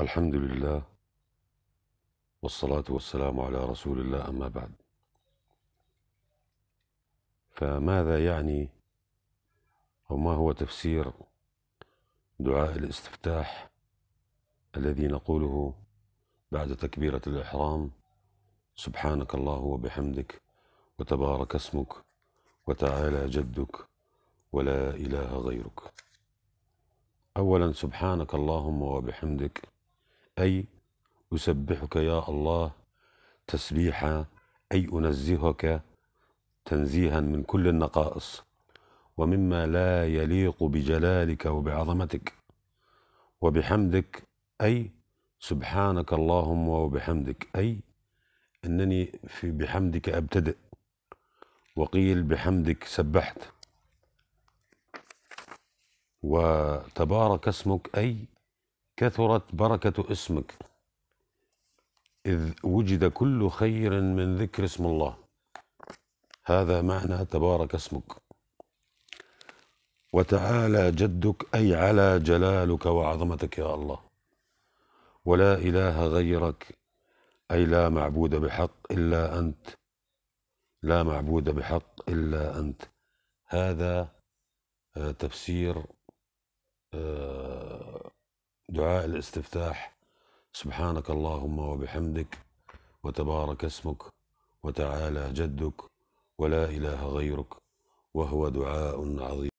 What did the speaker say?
الحمد لله والصلاة والسلام على رسول الله أما بعد فماذا يعني أو ما هو تفسير دعاء الاستفتاح الذي نقوله بعد تكبيرة الإحرام سبحانك الله وبحمدك وتبارك اسمك وتعالى جدك ولا إله غيرك أولا سبحانك اللهم وبحمدك أي أسبحك يا الله تسبيحا أي أنزهك تنزيها من كل النقائص ومما لا يليق بجلالك وبعظمتك وبحمدك أي سبحانك اللهم وبحمدك أي أنني في بحمدك أبتدئ وقيل بحمدك سبحت وتبارك اسمك أي كثرت بركة اسمك إذ وجد كل خير من ذكر اسم الله هذا معنى تبارك اسمك وتعالى جدك أي على جلالك وعظمتك يا الله ولا إله غيرك أي لا معبود بحق إلا أنت لا معبود بحق إلا أنت هذا آه، تفسير دعاء الاستفتاح سبحانك اللهم وبحمدك وتبارك اسمك وتعالى جدك ولا إله غيرك وهو دعاء عظيم